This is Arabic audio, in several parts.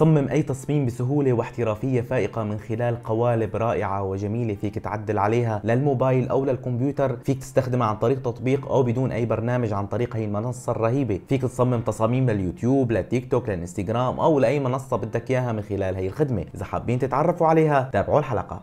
صمم أي تصميم بسهولة واحترافية فائقة من خلال قوالب رائعة وجميلة فيك تعدل عليها للموبايل أو للكمبيوتر فيك تستخدمها عن طريق تطبيق أو بدون أي برنامج عن طريق هي المنصة الرهيبة فيك تصمم تصاميم لليوتيوب للتيك توك للانستغرام أو لأي منصة بدك إياها من خلال هي الخدمة إذا حابين تتعرفوا عليها تابعوا الحلقة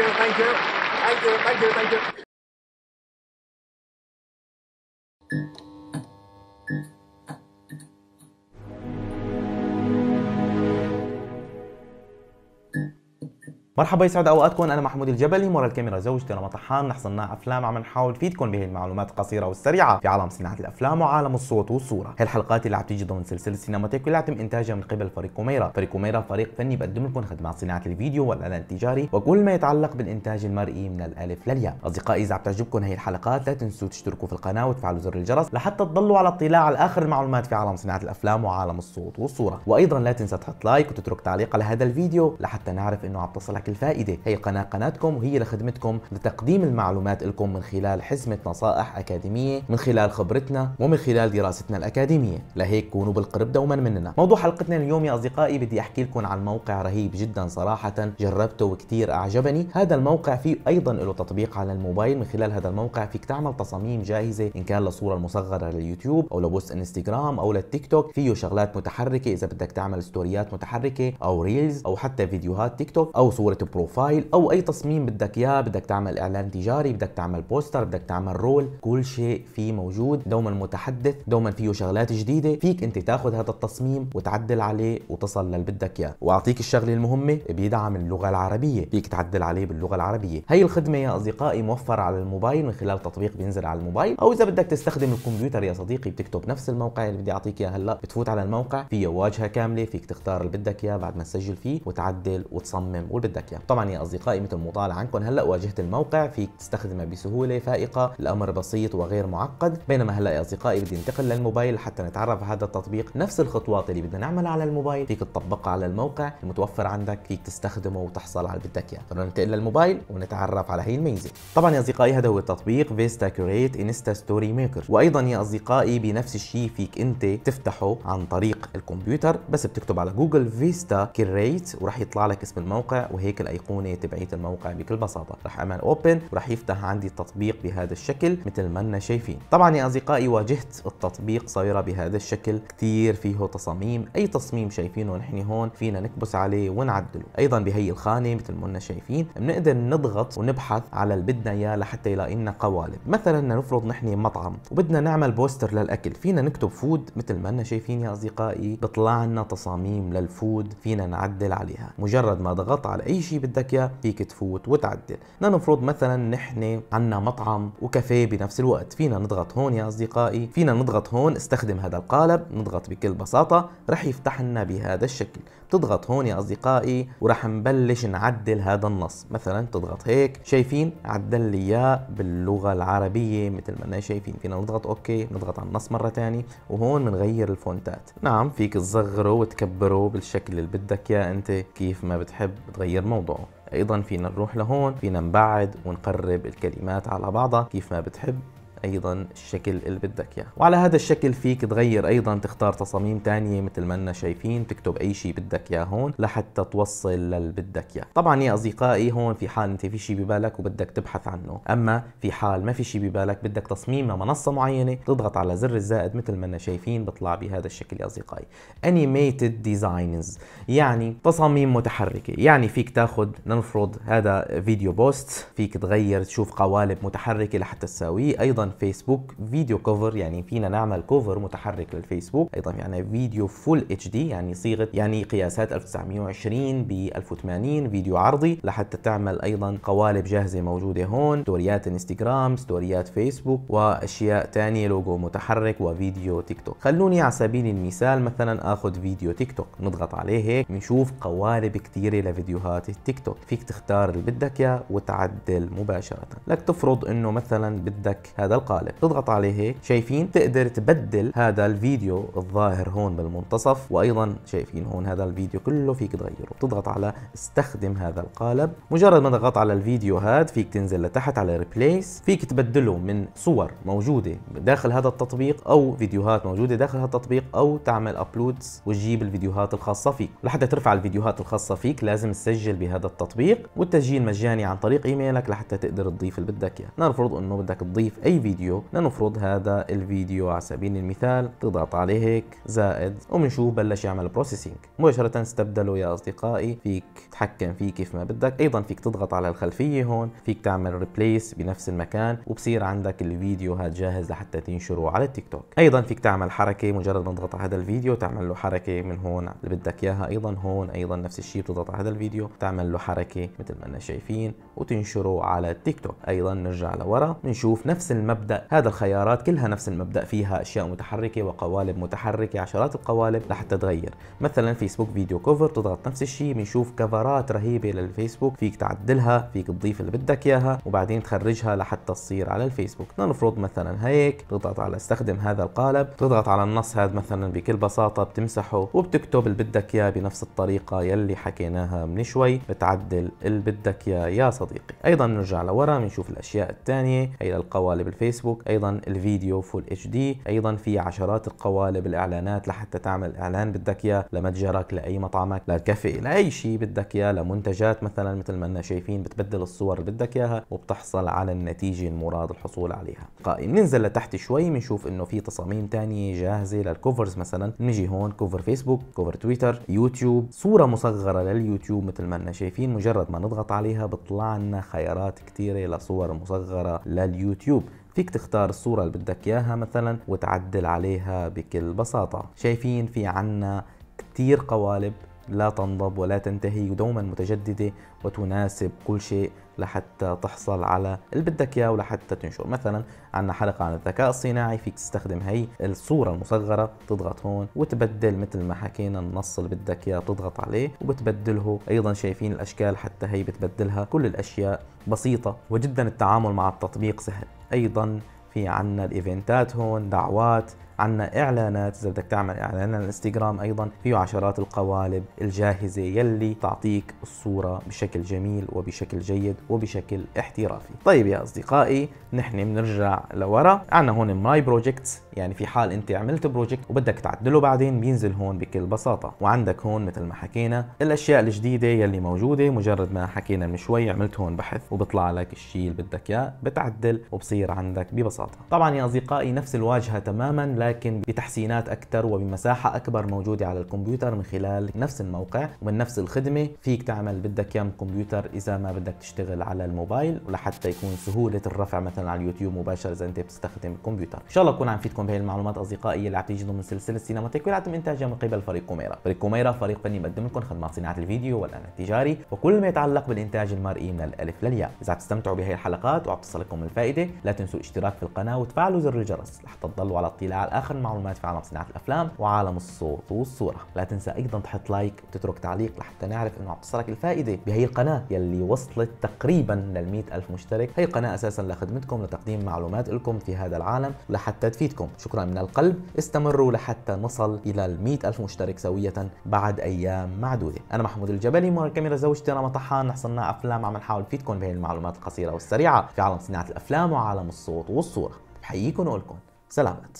مرحبا يسعد اوقاتكم انا محمود الجبلي مرا الكاميرا زوجتي رمى طحان نحن صناع افلام عم نحاول نفيدكم بهي المعلومات القصيره والسريعه في عالم صناعه الافلام وعالم الصوت والصوره هالحلقات اللي عم تيجي ضمن سلسله سينماتيك اللي تم انتاجها من قبل فريق كوميرا فريق كوميرا فريق فني بقدم لكم خدمات صناعه الفيديو والاعلان التجاري وكل ما يتعلق بالانتاج المرئي من الالف للياء اصدقائي اذا عم تعجبكم هي الحلقات لا تنسوا تشتركوا في القناه وتفعلوا زر الجرس لحتى تضلوا على اطلاع على اخر المعلومات في عالم صناعه الافلام وعالم الصوت والصوره وايضا لا تنسى تحط لايك وتترك تعليق على هذا الفيديو لحتى نعرف انه عم تصلك الفائده، هي قناة قناتكم وهي لخدمتكم لتقديم المعلومات لكم من خلال حزمة نصائح أكاديمية من خلال خبرتنا ومن خلال دراستنا الأكاديمية لهيك كونوا بالقرب دوما مننا موضوع حلقتنا اليوم يا أصدقائي بدي أحكي لكم عن موقع رهيب جدا صراحة جربته وكثير أعجبني هذا الموقع فيه أيضا له تطبيق على الموبايل من خلال هذا الموقع فيك تعمل تصاميم جاهزة إن كان لصورة مصغره لليوتيوب أو لبوست انستغرام أو للتيك توك فيه شغلات متحركة إذا بدك تعمل ستوريات متحركة أو ريلز أو حتى فيديوهات تيك توك أو صورة صورة بروفايل أو أي تصميم بدك إياه بدك تعمل إعلان تجاري بدك تعمل بوستر بدك تعمل رول كل شيء فيه موجود دوما متحدث دوما فيه شغلات جديدة فيك أنت تاخذ هذا التصميم وتعدل عليه وتصل للي بدك إياه وأعطيك الشغلة المهمة بيدعم اللغة العربية فيك تعدل عليه باللغة العربية هي الخدمة يا أصدقائي موفرة على الموبايل من خلال تطبيق بينزل على الموبايل أو إذا بدك تستخدم الكمبيوتر يا صديقي بتكتب نفس الموقع اللي بدي أعطيك إياه هلا بتفوت على الموقع فيه واجهة كاملة فيك تختار اللي بدك إياه بعد ما تسجل فيه وتعدل وتصمم واللي بدك هناك يعني. طبعا يا اصدقائي مثل مطالع عنكم هلا واجهه الموقع فيك تستخدمها بسهوله فائقه الامر بسيط وغير معقد بينما هلا يا اصدقائي بدي انتقل للموبايل حتى نتعرف هذا التطبيق نفس الخطوات اللي بدنا نعملها على الموبايل فيك تطبقها على الموقع المتوفر عندك فيك تستخدمه وتحصل على اللي بدك اياه خلونا ننتقل للموبايل ونتعرف على هي الميزه طبعا يا اصدقائي هذا هو التطبيق فيستا كريت انستا ستوري ميكر وايضا يا اصدقائي بنفس الشيء فيك انت تفتحه عن طريق الكمبيوتر بس بتكتب على جوجل فيستا كريت وراح يطلع لك اسم الموقع وهي هيك الايقونه تبعيه الموقع بكل بساطه رح اعمل اوبن ورح يفتح عندي التطبيق بهذا الشكل مثل ما انا شايفين طبعا يا اصدقائي واجهه التطبيق صايره بهذا الشكل كثير فيه تصاميم اي تصميم شايفينه نحن هون فينا نكبس عليه ونعدله ايضا بهي الخانه مثل ما انا شايفين بنقدر نضغط ونبحث على اللي بدنا اياه لحتى يلاقي لنا قوالب مثلا نفرض نحن مطعم وبدنا نعمل بوستر للاكل فينا نكتب فود مثل ما انا شايفين يا اصدقائي بيطلع لنا تصاميم للفود فينا نعدل عليها مجرد ما ضغط على اي اي شيء بدك اياه فيك تفوت وتعدل لنفرض مثلا نحن عنا مطعم وكافيه بنفس الوقت فينا نضغط هون يا اصدقائي فينا نضغط هون استخدم هذا القالب نضغط بكل بساطه رح يفتح لنا بهذا الشكل بتضغط هون يا اصدقائي وراح نبلش نعدل هذا النص مثلا تضغط هيك شايفين عدل لي اياه باللغه العربيه مثل ما انا شايفين فينا نضغط اوكي نضغط على النص مره ثانيه وهون بنغير الفونتات نعم فيك تصغره وتكبره بالشكل اللي بدك اياه انت كيف ما بتحب تغير موضوعه ايضا فينا نروح لهون فينا نبعد ونقرب الكلمات على بعضها كيف ما بتحب ايضا الشكل اللي بدك اياه وعلى هذا الشكل فيك تغير ايضا تختار تصاميم تانية مثل ما انا شايفين تكتب اي شيء بدك اياه هون لحتى توصل للي بدك اياه طبعا يا اصدقائي هون في حال انت في شيء ببالك وبدك تبحث عنه اما في حال ما في شيء ببالك بدك تصميم لمنصه معينه تضغط على زر الزائد مثل ما انا شايفين بيطلع بهذا الشكل يا اصدقائي انيميتد ديزاينز يعني تصاميم متحركه يعني فيك تاخذ لنفرض هذا فيديو بوست فيك تغير تشوف قوالب متحركه لحتى تساويه ايضا ايضا فيسبوك فيديو كوفر يعني فينا نعمل كوفر متحرك للفيسبوك ايضا في عندنا فيديو فول اتش دي يعني صيغه يعني قياسات 1920 ب 1080 فيديو عرضي لحتى تعمل ايضا قوالب جاهزه موجوده هون ستوريات انستغرام ستوريات فيسبوك واشياء ثانيه لوجو متحرك وفيديو تيك توك خلوني على سبيل المثال مثلا اخذ فيديو تيك توك نضغط عليه هيك بنشوف قوالب كثيره لفيديوهات التيك توك فيك تختار اللي بدك اياه وتعدل مباشره لك تفرض انه مثلا بدك هذا القالب تضغط عليه هيك شايفين تقدر تبدل هذا الفيديو الظاهر هون بالمنتصف وايضا شايفين هون هذا الفيديو كله فيك تغيره بتضغط على استخدم هذا القالب مجرد ما تضغط على الفيديو هذا فيك تنزل لتحت على ريبليس فيك تبدله من صور موجوده داخل هذا التطبيق او فيديوهات موجوده داخل هذا التطبيق او تعمل ابلودز وتجيب الفيديوهات الخاصه فيك لحتى ترفع الفيديوهات الخاصه فيك لازم تسجل بهذا التطبيق والتسجيل مجاني عن طريق ايميلك لحتى تقدر تضيف اللي بدك اياه نفرض انه بدك تضيف اي الفيديو لنفرض هذا الفيديو على سبيل المثال تضغط عليه هيك زائد وبنشوف بلش يعمل بروسيسنج مباشرة استبدله يا أصدقائي فيك تحكم فيه كيف ما بدك أيضا فيك تضغط على الخلفية هون فيك تعمل ريبليس بنفس المكان وبصير عندك الفيديو هذا جاهز لحتى تنشره على التيك توك أيضا فيك تعمل حركة مجرد ما تضغط على هذا الفيديو تعمل له حركة من هون اللي بدك إياها أيضا هون أيضا نفس الشيء بتضغط على هذا الفيديو تعمل له حركة مثل ما أنا شايفين وتنشره على التيك توك أيضا نرجع لورا بنشوف نفس المبدأ مبدا هذا الخيارات كلها نفس المبدا فيها اشياء متحركه وقوالب متحركه عشرات القوالب لحتى تغير مثلا فيسبوك فيديو كفر تضغط نفس الشيء بنشوف كفرات رهيبه للفيسبوك فيك تعدلها فيك تضيف اللي بدك اياها وبعدين تخرجها لحتى تصير على الفيسبوك لنفرض مثلا هيك تضغط على استخدم هذا القالب تضغط على النص هذا مثلا بكل بساطه بتمسحه وبتكتب اللي بدك اياه بنفس الطريقه يلي حكيناها من شوي بتعدل اللي بدك اياه يا صديقي ايضا نرجع لورا بنشوف الاشياء الثانيه هي القوالب الفيسبوك الفيسبوك ايضا الفيديو فول اتش دي ايضا في عشرات القوالب الاعلانات لحتى تعمل اعلان بدك اياه لمتجرك لاي مطعمك لكافيه لاي شيء بدك اياه لمنتجات مثلا مثل ما انا شايفين بتبدل الصور اللي بدك اياها وبتحصل على النتيجه المراد الحصول عليها قائم ننزل لتحت شوي بنشوف انه في تصاميم ثانيه جاهزه للكوفرز مثلا نجي هون كوفر فيسبوك كوفر تويتر يوتيوب صوره مصغره لليوتيوب مثل ما انا شايفين مجرد ما نضغط عليها بتطلع لنا خيارات كثيره لصور مصغره لليوتيوب فيك تختار الصورة اللي بدك إياها مثلا وتعدل عليها بكل بساطة شايفين في عنا كتير قوالب لا تنضب ولا تنتهي ودوما متجددة وتناسب كل شيء لحتى تحصل على اللي بدك اياه ولحتى تنشر مثلا عندنا حلقة عن الذكاء الصناعي فيك تستخدم هي الصورة المصغرة تضغط هون وتبدل مثل ما حكينا النص اللي بدك اياه بتضغط عليه وبتبدله ايضا شايفين الاشكال حتى هي بتبدلها كل الاشياء بسيطة وجدا التعامل مع التطبيق سهل ايضا في عنا الايفنتات هون دعوات عندنا اعلانات اذا بدك تعمل اعلان على الانستغرام ايضا فيه عشرات القوالب الجاهزه يلي تعطيك الصوره بشكل جميل وبشكل جيد وبشكل احترافي طيب يا اصدقائي نحن بنرجع لورا عندنا هون ماي بروجكتس يعني في حال انت عملت بروجكت وبدك تعدله بعدين بينزل هون بكل بساطه وعندك هون مثل ما حكينا الاشياء الجديده يلي موجوده مجرد ما حكينا من شوي عملت هون بحث وبطلع لك الشيء اللي بدك اياه بتعدل وبصير عندك ببساطه طبعا يا اصدقائي نفس الواجهه تماما لا ولكن بتحسينات اكثر وبمساحه اكبر موجوده على الكمبيوتر من خلال نفس الموقع ومن نفس الخدمه فيك تعمل بدك اياه من الكمبيوتر اذا ما بدك تشتغل على الموبايل ولحتى يكون سهوله الرفع مثلا على اليوتيوب مباشره اذا انت بتستخدم الكمبيوتر ان شاء الله اكون عم فيدكم بهي المعلومات اصدقائي اللي عم تيجي ضمن سلسله سينماتيك واللي عم انتاجها من قبل فريق كوميرا فريق كوميرا فريق فني بقدم لكم خدمات صناعه الفيديو والان التجاري وكل ما يتعلق بالانتاج المرئي من الالف للياء اذا عم تستمتعوا بهي الحلقات وعم تصلكم الفائده لا تنسوا الاشتراك في القناه وتفعلوا زر الجرس لحتى تضلوا على اطلاع على اخر المعلومات في عالم صناعه الافلام وعالم الصوت والصوره لا تنسى ايضا تحط لايك وتترك تعليق لحتى نعرف انه عم تصلك الفائده بهي القناه يلي وصلت تقريبا لل ألف مشترك هي القناه اساسا لخدمتكم لتقديم معلومات لكم في هذا العالم لحتى تفيدكم شكرا من القلب استمروا لحتى نصل الى ال ألف مشترك سويه بعد ايام معدوده انا محمود الجبلي مور كاميرا زوجتي رنا طحان حصلنا افلام عم نحاول نفيدكم بهي المعلومات القصيره والسريعه في عالم صناعه الافلام وعالم الصوت والصوره بحييكم واقول لكم سلامات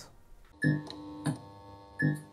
Thank you.